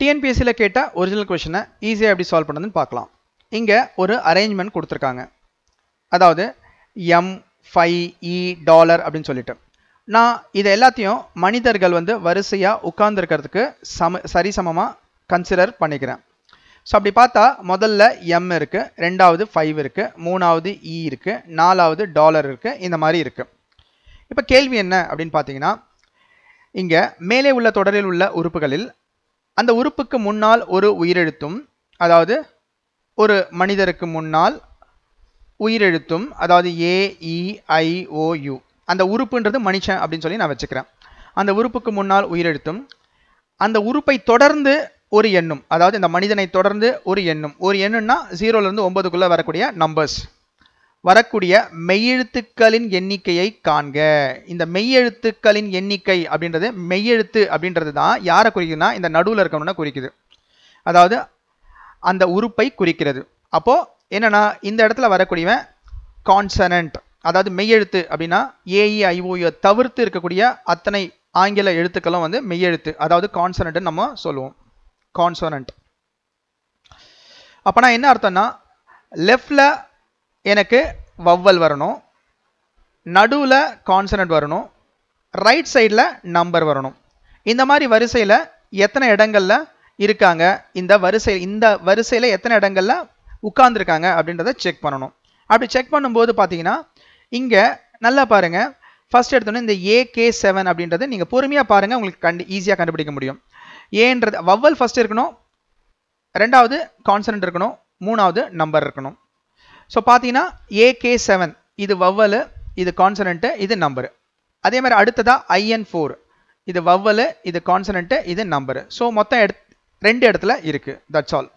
டிஎன்பிஎஸ்சியில் கேட்டால் ஒரிஜினல் கொஷனை ஈஸியாக எப்படி சால்வ் பண்ணுதுன்னு பார்க்கலாம் இங்கே ஒரு அரேஞ்ச்மெண்ட் கொடுத்துருக்காங்க அதாவது எம் ஃபை இ டாலர் அப்படின்னு சொல்லிட்டு நான் இதை எல்லாத்தையும் மனிதர்கள் வந்து வரிசையாக உட்கார்ந்துருக்கிறதுக்கு சம சரிசமமாக கன்சிடர் பண்ணிக்கிறேன் ஸோ அப்படி பார்த்தா முதல்ல எம் இருக்குது ரெண்டாவது ஃபைவ் இருக்குது மூணாவது இ e இருக்குது நாலாவது டாலர் இருக்குது இந்த மாதிரி இருக்குது இப்போ கேள்வி என்ன அப்படின்னு பார்த்தீங்கன்னா இங்கே மேலே உள்ள தொடரில் உள்ள உறுப்புகளில் அந்த உறுப்புக்கு முன்னால் ஒரு உயிரெழுத்தும் அதாவது ஒரு மனிதருக்கு முன்னால் உயிரெழுத்தும் அதாவது ஏ e, அந்த உறுப்புன்றது மனுஷன் அப்படின்னு சொல்லி நான் வச்சுக்கிறேன் அந்த உறுப்புக்கு முன்னால் உயிரெழுத்தும் அந்த உறுப்பை தொடர்ந்து ஒரு எண்ணும் அதாவது இந்த மனிதனை தொடர்ந்து ஒரு எண்ணும் ஒரு எண்ணுன்னா ஜீரோலேருந்து ஒன்பதுக்குள்ளே வரக்கூடிய நம்பர்ஸ் வரக்கூடிய மெய்யெழுத்துக்களின் எண்ணிக்கையை காண்க இந்த மெய்யெழுத்துக்களின் எண்ணிக்கை அப்படின்றது மெய்யெழுத்து அப்படின்றது தான் யாரை குறிக்குதுன்னா இந்த நடுவில் இருக்கணும்னா குறிக்குது அதாவது அந்த உறுப்பை குறிக்கிறது அப்போது என்னென்னா இந்த இடத்துல வரக்கூடியவன் கான்சனன்ட் அதாவது மெய்யெழுத்து அப்படின்னா ஏஇஐஓயை e தவிர்த்து இருக்கக்கூடிய அத்தனை ஆங்கில எழுத்துக்களும் வந்து மெய்யெழுத்து அதாவது கான்சனன்ட்னு நம்ம சொல்லுவோம் கான்சனன்ட் அப்போனா என்ன அர்த்தம்னா லெஃப்டில் எனக்கு வவ்வல் வரணும் நடுவில் கான்சனட் வரணும் ரைட் சைடில் நம்பர் வரணும் இந்த மாதிரி வரிசையில் எத்தனை இடங்களில் இருக்காங்க இந்த வரிசை இந்த வரிசையில் எத்தனை இடங்களில் உட்காந்துருக்காங்க அப்படின்றத செக் பண்ணணும் அப்படி செக் பண்ணும்போது பார்த்தீங்கன்னா இங்கே நல்லா பாருங்கள் ஃபஸ்ட் எடுத்தோன்னே இந்த ஏகே செவன் அப்படின்றது நீங்கள் பொறுமையாக பாருங்கள் உங்களுக்கு கண்டு ஈஸியாக கண்டுபிடிக்க முடியும் ஏன்றது வவ்வல் ஃபஸ்ட் இருக்கணும் ரெண்டாவது கான்சன்ட் இருக்கணும் மூணாவது நம்பர் இருக்கணும் ஸோ பார்த்தீங்கன்னா ஏகே செவன் இது வவ்வல் இது கான்சனன்ட்டு இது நம்பரு அதே மாதிரி அடுத்ததாக ஐஎன் ஃபோர் இது வவ்வல் இது கான்சனன்ட்டு இது நம்பரு ஸோ மொத்தம் எடு ரெண்டு இடத்துல இருக்குது தட்ஸ் ஆல்